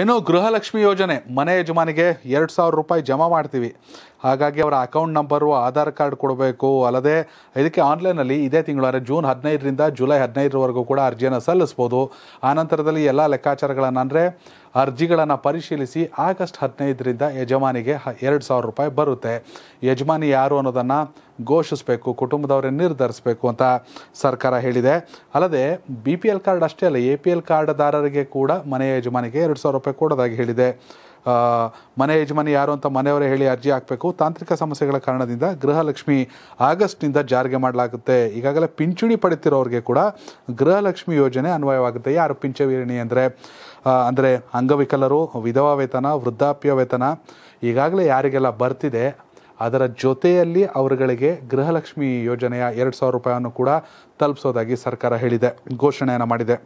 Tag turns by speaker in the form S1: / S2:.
S1: ಇನ್ನು ಗೃಹಲಕ್ಷ್ಮಿ ಯೋಜನೆ ಮನೆ ಯಜಮಾನಿಗೆ ಎರಡು ಸಾವಿರ ರೂಪಾಯಿ ಜಮಾ ಮಾಡ್ತೀವಿ ಹಾಗಾಗಿ ಅವರ ಅಕೌಂಟ್ ನಂಬರು ಆಧಾರ್ ಕಾರ್ಡ್ ಕೊಡಬೇಕು ಅಲ್ಲದೆ ಇದಕ್ಕೆ ಆನ್ಲೈನಲ್ಲಿ ಇದೇ ತಿಂಗಳು ಅಂದರೆ ಜೂನ್ ಹದಿನೈದರಿಂದ ಜುಲೈ ಹದಿನೈದರವರೆಗೂ ಕೂಡ ಅರ್ಜಿಯನ್ನು ಸಲ್ಲಿಸ್ಬೋದು ಆನಂತರದಲ್ಲಿ ಎಲ್ಲ ಲೆಕ್ಕಾಚಾರಗಳನ್ನು ಅಂದರೆ ಅರ್ಜಿಗಳನ್ನು ಪರಿಶೀಲಿಸಿ ಆಗಸ್ಟ್ ಹದಿನೈದರಿಂದ ಯಜಮಾನಿಗೆ ಎರಡು ಸಾವಿರ ರೂಪಾಯಿ ಬರುತ್ತೆ ಯಜಮಾನಿ ಯಾರು ಅನ್ನೋದನ್ನು ಘೋಷಿಸಬೇಕು ಕುಟುಂಬದವರೇ ನಿರ್ಧರಿಸಬೇಕು ಅಂತ ಸರ್ಕಾರ ಹೇಳಿದೆ ಅಲ್ಲದೆ ಬಿ ಪಿ ಎಲ್ ಕಾರ್ಡ್ ಅಷ್ಟೇ ಅಲ್ಲ ಎ ಪಿ ಎಲ್ ಕಾರ್ಡ್ದಾರರಿಗೆ ಕೂಡ ಮನೆಯ ಯಜಮಾನಿಗೆ ಎರಡು ಸಾವಿರ ರೂಪಾಯಿ ಕೊಡೋದಾಗಿ ಹೇಳಿದೆ ಮನೆ ಯಜಮಾನಿ ಯಾರು ಅಂತ ಮನೆಯವರೇ ಹೇಳಿ ಅರ್ಜಿ ಹಾಕಬೇಕು ತಾಂತ್ರಿಕ ಸಮಸ್ಯೆಗಳ ಕಾರಣದಿಂದ ಗೃಹಲಕ್ಷ್ಮಿ ಆಗಸ್ಟ್ನಿಂದ ಜಾರಿಗೆ ಮಾಡಲಾಗುತ್ತೆ ಈಗಾಗಲೇ ಪಿಂಚಣಿ ಪಡೆತಿರೋರಿಗೆ ಕೂಡ ಗೃಹಲಕ್ಷ್ಮಿ ಯೋಜನೆ ಅನ್ವಯವಾಗುತ್ತೆ ಯಾರು ಪಿಂಚವೀರಣಿ ಅಂದರೆ ಅಂದರೆ ಅಂಗವಿಕಲರು ವಿಧವಾ ವೇತನ ವೃದ್ಧಾಪ್ಯ ವೇತನ ಈಗಾಗಲೇ ಯಾರಿಗೆಲ್ಲ ಬರ್ತಿದೆ ಅದರ ಜೊತೆಯಲ್ಲಿ ಅವರುಗಳಿಗೆ ಗೃಹಲಕ್ಷ್ಮಿ ಯೋಜನೆಯ ಎರಡು ಸಾವಿರ ರೂಪಾಯಿಯನ್ನು ಕೂಡ ತಲುಪಿಸೋದಾಗಿ ಸರ್ಕಾರ ಹೇಳಿದೆ ಘೋಷಣೆಯನ್ನು ಮಾಡಿದೆ